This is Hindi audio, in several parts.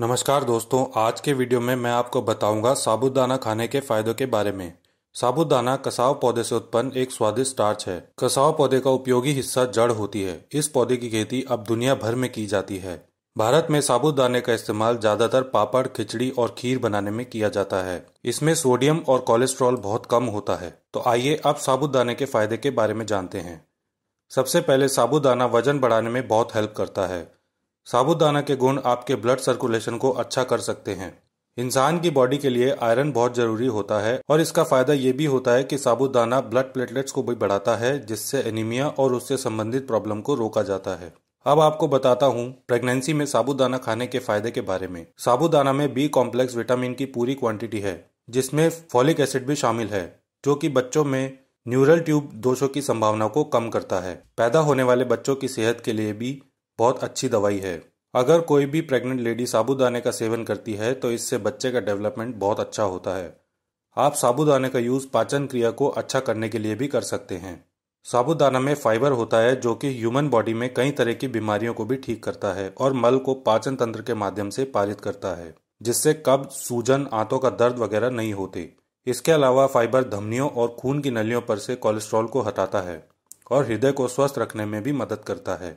नमस्कार दोस्तों आज के वीडियो में मैं आपको बताऊंगा साबुदाना खाने के फायदों के बारे में साबुदाना कसाव पौधे से उत्पन्न एक स्वादिष्ट स्टार्च है कसाव पौधे का उपयोगी हिस्सा जड़ होती है इस पौधे की खेती अब दुनिया भर में की जाती है भारत में साबुदाने का इस्तेमाल ज्यादातर पापड़ खिचड़ी और खीर बनाने में किया जाता है इसमें सोडियम और कोलेस्ट्रॉल बहुत कम होता है तो आइए अब साबुदाने के फायदे के बारे में जानते हैं सबसे पहले साबुदाना वजन बढ़ाने में बहुत हेल्प करता है साबुदाना के गुण आपके ब्लड सर्कुलेशन को अच्छा कर सकते हैं इंसान की बॉडी के लिए आयरन बहुत जरूरी होता है और इसका फायदा ये भी होता है कि साबुदाना ब्लड प्लेटलेट्स को भी बढ़ाता है जिससे एनीमिया और उससे संबंधित प्रॉब्लम को रोका जाता है अब आपको बताता हूँ प्रेगनेंसी में साबुदाना खाने के फायदे के बारे में साबुदाना में बी कॉम्प्लेक्स विटामिन की पूरी क्वांटिटी है जिसमें फॉलिक एसिड भी शामिल है जो कि बच्चों में न्यूरल ट्यूब दोषों की संभावना को कम करता है पैदा होने वाले बच्चों की सेहत के लिए भी बहुत अच्छी दवाई है अगर कोई भी प्रेग्नेंट लेडी साबुदाने का सेवन करती है तो इससे बच्चे का डेवलपमेंट बहुत अच्छा होता है आप साबुदाने का यूज़ पाचन क्रिया को अच्छा करने के लिए भी कर सकते हैं साबुदाना में फाइबर होता है जो कि ह्यूमन बॉडी में कई तरह की बीमारियों को भी ठीक करता है और मल को पाचन तंत्र के माध्यम से पारित करता है जिससे कब्ज सूजन आंतों का दर्द वगैरह नहीं होते इसके अलावा फाइबर धमनियों और खून की नलियों पर से कोलेस्ट्रॉल को हटाता है और हृदय को स्वस्थ रखने में भी मदद करता है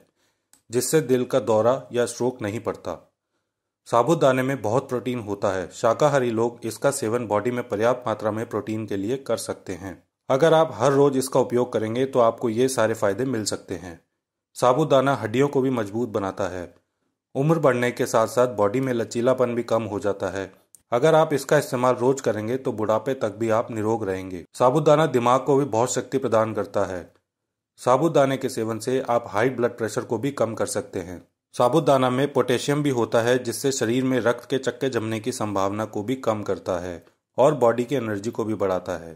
जिससे दिल का दौरा या स्ट्रोक नहीं पड़ता साबुदाने में बहुत प्रोटीन होता है शाकाहारी लोग इसका सेवन बॉडी में पर्याप्त मात्रा में प्रोटीन के लिए कर सकते हैं अगर आप हर रोज इसका उपयोग करेंगे तो आपको ये सारे फायदे मिल सकते हैं साबुदाना हड्डियों को भी मजबूत बनाता है उम्र बढ़ने के साथ साथ बॉडी में लचीलापन भी कम हो जाता है अगर आप इसका इस्तेमाल रोज करेंगे तो बुढ़ापे तक भी आप निरोग रहेंगे साबुदाना दिमाग को भी बहुत शक्ति प्रदान करता है साबुदाने के सेवन से आप हाई ब्लड प्रेशर को भी कम कर सकते हैं साबुदाना में पोटेशियम भी होता है जिससे शरीर में रक्त के चक्के जमने की संभावना को भी कम करता है और बॉडी की एनर्जी को भी बढ़ाता है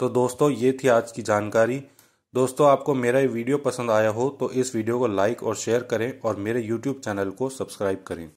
तो दोस्तों ये थी आज की जानकारी दोस्तों आपको मेरा ये वीडियो पसंद आया हो तो इस वीडियो को लाइक और शेयर करें और मेरे यूट्यूब चैनल को सब्सक्राइब करें